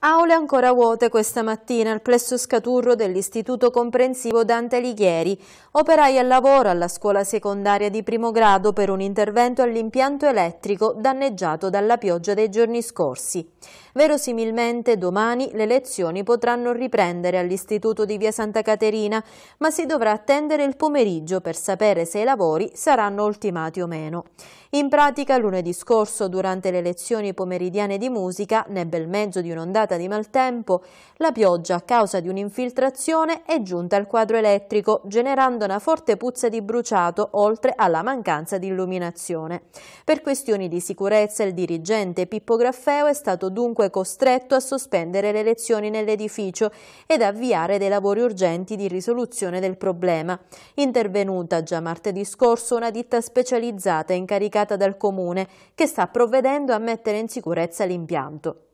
Aule ancora vuote questa mattina al plesso scaturro dell'Istituto Comprensivo Dante Alighieri. Operai al lavoro alla scuola secondaria di primo grado per un intervento all'impianto elettrico danneggiato dalla pioggia dei giorni scorsi. Verosimilmente domani le lezioni potranno riprendere all'Istituto di Via Santa Caterina, ma si dovrà attendere il pomeriggio per sapere se i lavori saranno ultimati o meno. In pratica lunedì scorso, durante le lezioni pomeridiane di musica, nel bel mezzo di un'ondata ondata di maltempo, la pioggia a causa di un'infiltrazione è giunta al quadro elettrico, generando una forte puzza di bruciato oltre alla mancanza di illuminazione. Per questioni di sicurezza il dirigente Pippo Graffeo è stato dunque costretto a sospendere le lezioni nell'edificio ed avviare dei lavori urgenti di risoluzione del problema. Intervenuta già martedì scorso una ditta specializzata incaricata dal comune che sta provvedendo a mettere in sicurezza l'impianto.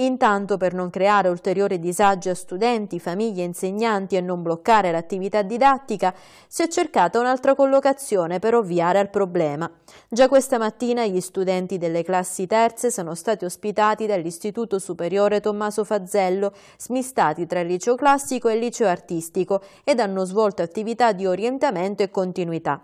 Intanto, per non creare ulteriore disagio a studenti, famiglie, insegnanti e non bloccare l'attività didattica, si è cercata un'altra collocazione per ovviare al problema. Già questa mattina gli studenti delle classi terze sono stati ospitati dall'Istituto Superiore Tommaso Fazzello, smistati tra il liceo classico e il liceo artistico ed hanno svolto attività di orientamento e continuità.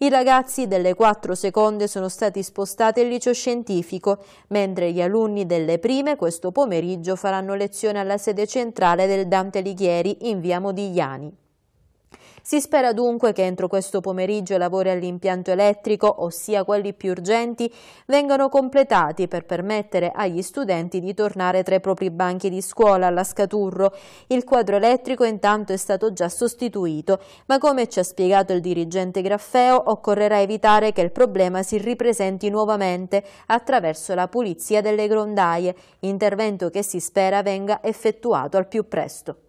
I ragazzi delle quattro seconde sono stati spostati al liceo scientifico, mentre gli alunni delle prime questo pomeriggio faranno lezione alla sede centrale del Dante Alighieri in via Modigliani. Si spera dunque che entro questo pomeriggio i lavori all'impianto elettrico, ossia quelli più urgenti, vengano completati per permettere agli studenti di tornare tra i propri banchi di scuola alla Scaturro. Il quadro elettrico intanto è stato già sostituito, ma come ci ha spiegato il dirigente Graffeo, occorrerà evitare che il problema si ripresenti nuovamente attraverso la pulizia delle grondaie, intervento che si spera venga effettuato al più presto.